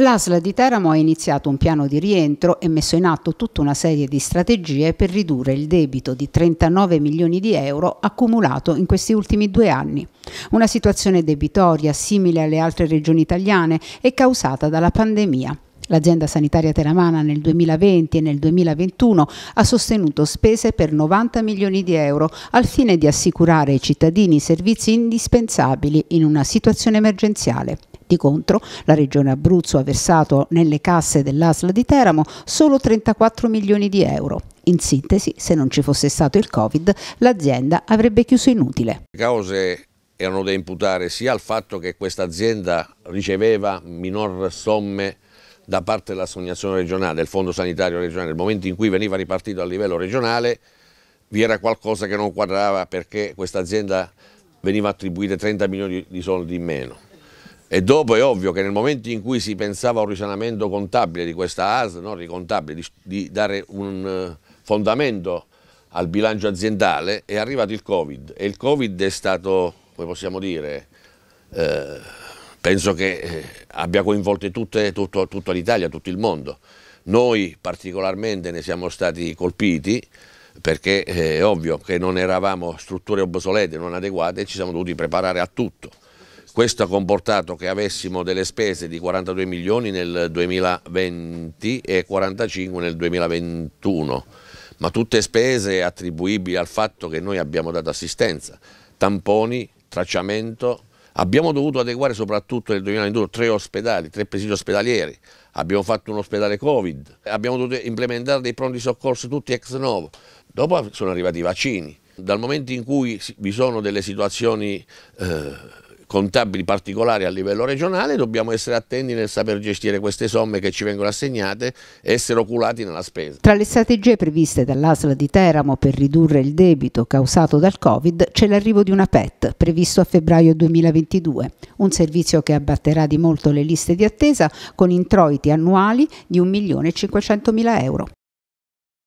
L'ASL di Teramo ha iniziato un piano di rientro e messo in atto tutta una serie di strategie per ridurre il debito di 39 milioni di euro accumulato in questi ultimi due anni. Una situazione debitoria simile alle altre regioni italiane e causata dalla pandemia. L'azienda sanitaria teramana nel 2020 e nel 2021 ha sostenuto spese per 90 milioni di euro al fine di assicurare ai cittadini servizi indispensabili in una situazione emergenziale. Di contro, la Regione Abruzzo ha versato nelle casse dell'ASL di Teramo solo 34 milioni di euro. In sintesi, se non ci fosse stato il Covid, l'azienda avrebbe chiuso inutile. Le cause erano da imputare sia al fatto che questa azienda riceveva minor somme da parte dell'assegnazione regionale, del fondo sanitario regionale, nel momento in cui veniva ripartito a livello regionale vi era qualcosa che non quadrava perché questa azienda veniva attribuita 30 milioni di soldi in meno e dopo è ovvio che nel momento in cui si pensava a un risanamento contabile di questa AS, no, di, di, dare un eh, fondamento al bilancio aziendale, è arrivato il Covid e il Covid è stato, come possiamo dire, eh, penso che eh, abbia coinvolto tutte, tutto, tutta l'Italia, tutto il mondo. Noi particolarmente ne siamo stati colpiti perché eh, è ovvio che non eravamo strutture obsolete, non adeguate e ci siamo dovuti preparare a tutto questo ha comportato che avessimo delle spese di 42 milioni nel 2020 e 45 nel 2021, ma tutte spese attribuibili al fatto che noi abbiamo dato assistenza, tamponi, tracciamento, abbiamo dovuto adeguare soprattutto nel 2021 tre ospedali, tre presidi ospedalieri, abbiamo fatto un ospedale Covid, abbiamo dovuto implementare dei pronti soccorso tutti ex novo, dopo sono arrivati i vaccini, dal momento in cui vi sono delle situazioni... Eh, contabili particolari a livello regionale, dobbiamo essere attenti nel saper gestire queste somme che ci vengono assegnate e essere oculati nella spesa. Tra le strategie previste dall'ASL di Teramo per ridurre il debito causato dal Covid c'è l'arrivo di una PET previsto a febbraio 2022, un servizio che abbatterà di molto le liste di attesa con introiti annuali di 1.500.000 euro.